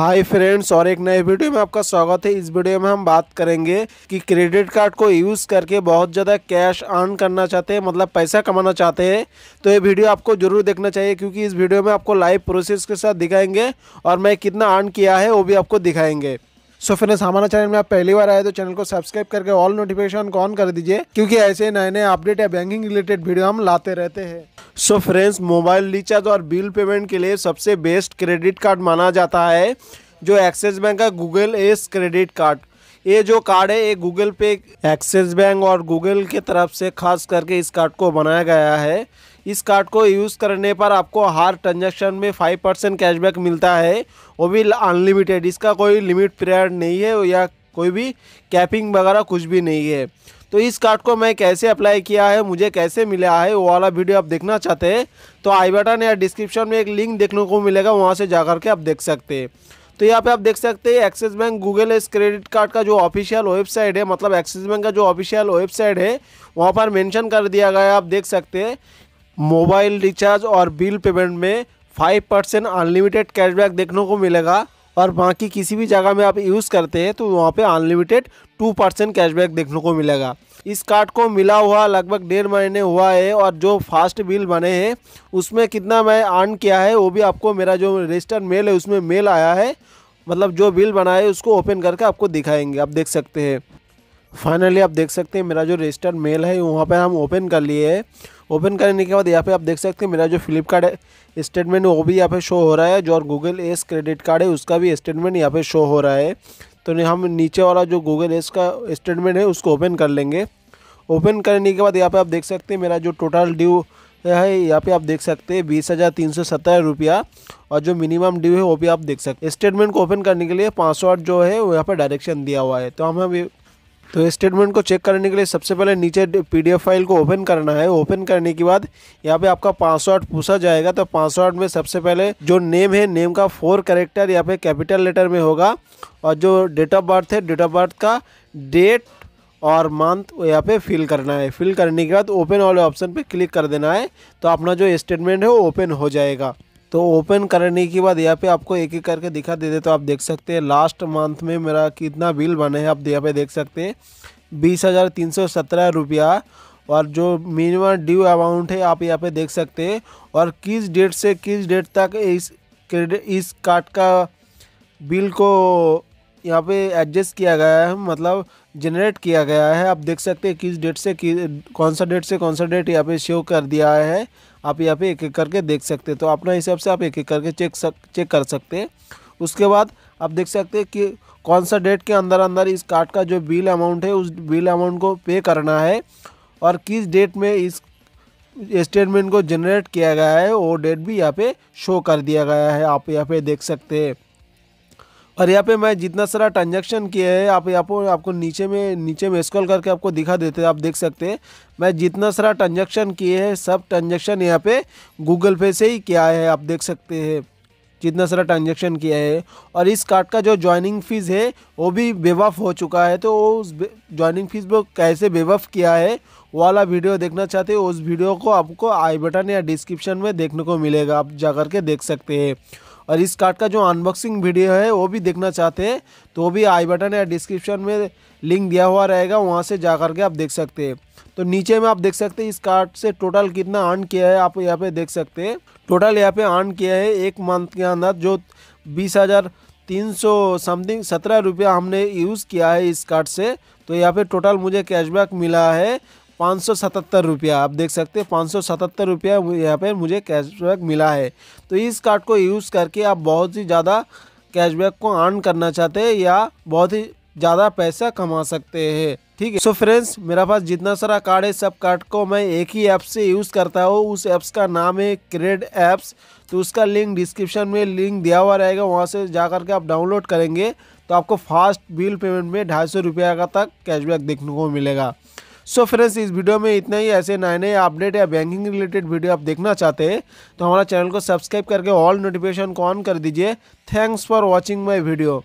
hi friends और एक नए वीडियो में आपका स्वागत है इस वीडियो में हम बात करेंगे कि क्रेडिट कार्ड को यूज़ करके बहुत ज़्यादा कैश अर्न करना चाहते हैं मतलब पैसा कमाना चाहते हैं तो ये वीडियो आपको ज़रूर देखना चाहिए क्योंकि इस वीडियो में आपको लाइव प्रोसेस के साथ दिखाएंगे और मैं कितना अर्न किया है वो भी आपको दिखाएंगे सो फ्रेंड्स हमारा चैनल में आप पहली बार आए तो चैनल को सब्सक्राइब करके ऑल नोटिफिकेशन ऑन कर दीजिए क्योंकि ऐसे नए नए अपडेट या बैंकिंग रिलेटेड वीडियो हम लाते रहते हैं सो फ्रेंड्स मोबाइल रिचार्ज और बिल पेमेंट के लिए सबसे बेस्ट क्रेडिट कार्ड माना जाता है जो एक्सिस बैंक का गूगल एस क्रेडिट कार्ड ये जो कार्ड है ये गूगल पे एक्सिस बैंक और गूगल के तरफ से खास करके इस कार्ड को बनाया गया है इस कार्ड को यूज़ करने पर आपको हर ट्रांजेक्शन में फाइव परसेंट कैशबैक मिलता है वो भी अनलिमिटेड इसका कोई लिमिट पीरियड नहीं है या कोई भी कैपिंग वगैरह कुछ भी नहीं है तो इस कार्ड को मैं कैसे अप्लाई किया है मुझे कैसे मिला है वो वाला वीडियो आप देखना चाहते हैं तो आई बटन या डिस्क्रिप्शन में एक लिंक देखने को मिलेगा वहाँ से जा के आप देख सकते हैं तो यहाँ पे आप देख सकते हैं एक्सिस बैंक गूगल इस क्रेडिट कार्ड का जो ऑफिशियल वेबसाइट है मतलब एक्सिस बैंक का जो ऑफिशियल वेबसाइट है वहाँ पर मेंशन कर दिया गया है आप देख सकते हैं मोबाइल रिचार्ज और बिल पेमेंट में फाइव परसेंट अनलिमिटेड कैशबैक देखने को मिलेगा और बाकी किसी भी जगह में आप यूज़ करते हैं तो वहाँ पे अनलिमिटेड टू परसेंट कैशबैक देखने को मिलेगा इस कार्ड को मिला हुआ लगभग डेढ़ महीने हुआ है और जो फास्ट बिल बने हैं उसमें कितना मैं अर्न किया है वो भी आपको मेरा जो रजिस्टर्ड मेल है उसमें मेल आया है मतलब जो बिल बना है उसको ओपन करके आपको दिखाएंगे आप देख सकते हैं फाइनली आप देख सकते हैं मेरा जो रजिस्टर्ड मेल है वहाँ पर हम ओपन कर लिए है ओपन करने के बाद यहाँ पे आप देख सकते हैं मेरा जो फ्लिपकार्ट स्टेटमेंट वो भी यहाँ पे शो हो रहा है जो और गूगल एस क्रेडिट कार्ड है उसका भी स्टेटमेंट यहाँ पे शो हो रहा है तो हम नीचे वाला जो गूगल एस का स्टेटमेंट है उसको ओपन कर लेंगे ओपन करने के बाद यहाँ पे आप देख सकते हैं मेरा जो टोटल ड्यू है यहाँ पे आप देख सकते हैं बीस हज़ार तीन सौ सत्तर रुपया और जो मिनिमम ड्यू है वो भी आप देख सकते हैं स्टेटमेंट को ओपन करने के लिए पासवर्ड जो है वो यहाँ पर डायरेक्शन दिया हुआ है तो हम अभी तो इस स्टेटमेंट को चेक करने के लिए सबसे पहले नीचे पीडीएफ फाइल को ओपन करना है ओपन करने के बाद यहाँ पे आपका पासवर्ड पूछा जाएगा तो पासवर्ड में सबसे पहले जो नेम है नेम का फोर करेक्टर यहाँ पे कैपिटल लेटर में होगा और जो डेट ऑफ बर्थ है डेट ऑफ बर्थ का डेट और मंथ यहाँ पे फिल करना है फिल करने के बाद ओपन वाले ऑप्शन पे क्लिक कर देना है तो अपना जो स्टेटमेंट है वो ओपन हो जाएगा तो ओपन करने के बाद यहाँ पे आपको एक एक करके दिखा दे दे तो आप देख सकते हैं लास्ट मंथ में मेरा कितना बिल बने है आप यहाँ पे देख सकते हैं बीस हज़ार तीन सौ सत्रह रुपया और जो मिनिमम ड्यू अमाउंट है आप यहाँ पे देख सकते हैं और किस डेट से किस डेट तक इस क्रेडिट इस कार्ड का बिल को यहाँ पे एडजस्ट किया गया है मतलब जनरेट किया गया है आप देख सकते हैं किस डेट से किस कौन सा डेट से कौन सा डेट यहाँ पे शो कर दिया है आप यहाँ पे एक एक करके देख सकते हैं तो अपना हिसाब से आप एक एक करके चेक सक चेक कर सकते हैं उसके बाद आप देख सकते हैं कि कौन सा डेट के अंदर अंदर इस कार्ड का जो बिल अमाउंट है उस बिल अमाउंट को पे करना है और किस डेट में इस स्टेटमेंट को जनरेट किया गया है वो डेट भी यहाँ पे शो कर दिया गया है आप यहाँ पे देख सकते हैं और यहाँ पे मैं जितना सारा ट्रांजेक्शन किया है आप यहाँ पर आपको नीचे में नीचे में स्क्रॉल करके आपको दिखा देते हैं आप देख सकते हैं मैं जितना सारा ट्रांजेक्शन किए हैं सब ट्रांजेक्शन यहाँ पे गूगल पे से ही किया है आप देख सकते हैं जितना सारा ट्रांजेक्शन किया है और इस कार्ड का जो ज्वाइनिंग फ़ीस है वो भी बेवफ हो चुका है तो उस ज्वाइनिंग फ़ीस को कैसे बेवफ किया है वाला वीडियो देखना चाहते हो उस वीडियो को आपको आई बटन या डिस्क्रिप्शन में देखने को मिलेगा आप जा के देख सकते हैं और इस कार्ड का जो अनबॉक्सिंग वीडियो है वो भी देखना चाहते हैं तो वो भी आई बटन या डिस्क्रिप्शन में लिंक दिया हुआ रहेगा वहाँ से जा करके आप देख सकते हैं तो नीचे में आप देख सकते हैं इस कार्ड से टोटल कितना अर्न किया है आप यहाँ पे देख सकते हैं टोटल यहाँ पे अर्न किया है एक मंथ के अंदर जो बीस हज़ार तीन सौ समथिंग सत्रह रुपया हमने यूज़ किया है इस कार्ड से तो यहाँ पे टोटल मुझे कैशबैक मिला है पाँच सौ सतहत्तर रुपया आप देख सकते हैं पाँच सौ सतहत्तर रुपया यहाँ पर मुझे कैशबैक मिला है तो इस कार्ड को यूज़ करके आप बहुत ही ज़्यादा कैशबैक को अर्न करना चाहते हैं या बहुत ही ज़्यादा पैसा कमा सकते हैं ठीक है सो फ्रेंड्स मेरा पास जितना सारा कार्ड है सब कार्ड को मैं एक ही ऐप से यूज़ करता हूँ उस ऐप्स का नाम है क्रेड ऐप्स तो उसका लिंक डिस्क्रिप्शन में लिंक दिया हुआ रहेगा वहाँ से जा कर के आप डाउनलोड करेंगे तो आपको फास्ट बिल पेमेंट में ढाई सौ रुपया का तक कैशबैक देखने को मिलेगा सो फ्रेंड्स इस वीडियो में इतना ही ऐसे नए नए अपडेट या बैंकिंग रिलेटेड वीडियो आप देखना चाहते हैं तो हमारा चैनल को सब्सक्राइब करके ऑल नोटिफिकेशन को ऑन कर दीजिए thanks for watching my video